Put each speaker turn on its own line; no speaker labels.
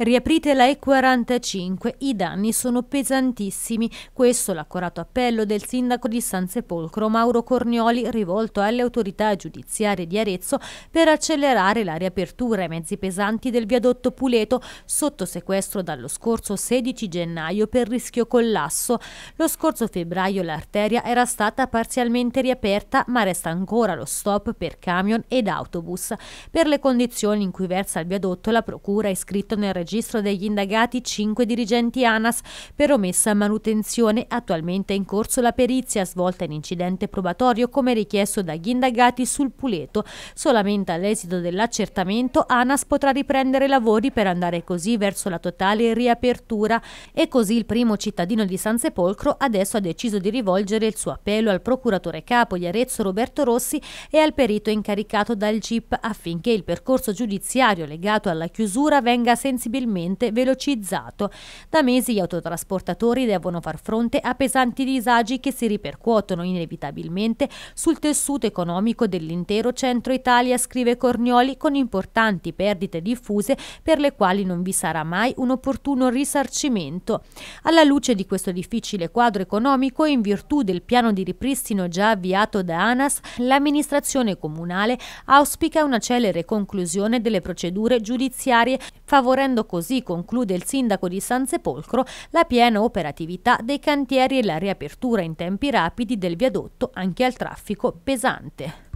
Riaprite la E45, i danni sono pesantissimi. Questo l'accorato appello del sindaco di San Sepolcro Mauro Cornioli rivolto alle autorità giudiziarie di Arezzo per accelerare la riapertura ai mezzi pesanti del viadotto Puleto sotto sequestro dallo scorso 16 gennaio per rischio collasso. Lo scorso febbraio l'arteria era stata parzialmente riaperta ma resta ancora lo stop per camion ed autobus. Per le condizioni in cui versa il viadotto la procura è iscritta nel registro registro degli indagati 5 dirigenti ANAS per omessa manutenzione. Attualmente è in corso la perizia svolta in incidente probatorio come richiesto dagli indagati sul Puleto. Solamente all'esito dell'accertamento ANAS potrà riprendere i lavori per andare così verso la totale riapertura e così il primo cittadino di San Sepolcro adesso ha deciso di rivolgere il suo appello al procuratore capo di Arezzo Roberto Rossi e al perito incaricato dal GIP affinché il percorso giudiziario legato alla chiusura venga sensibilizzato sensibilmente velocizzato. Da mesi gli autotrasportatori devono far fronte a pesanti disagi che si ripercuotono inevitabilmente sul tessuto economico dell'intero centro Italia, scrive Cornioli, con importanti perdite diffuse per le quali non vi sarà mai un opportuno risarcimento. Alla luce di questo difficile quadro economico, in virtù del piano di ripristino già avviato da ANAS, l'amministrazione comunale auspica una celere conclusione delle procedure giudiziarie, favorendo così conclude il sindaco di San Sepolcro, la piena operatività dei cantieri e la riapertura in tempi rapidi del viadotto anche al traffico pesante.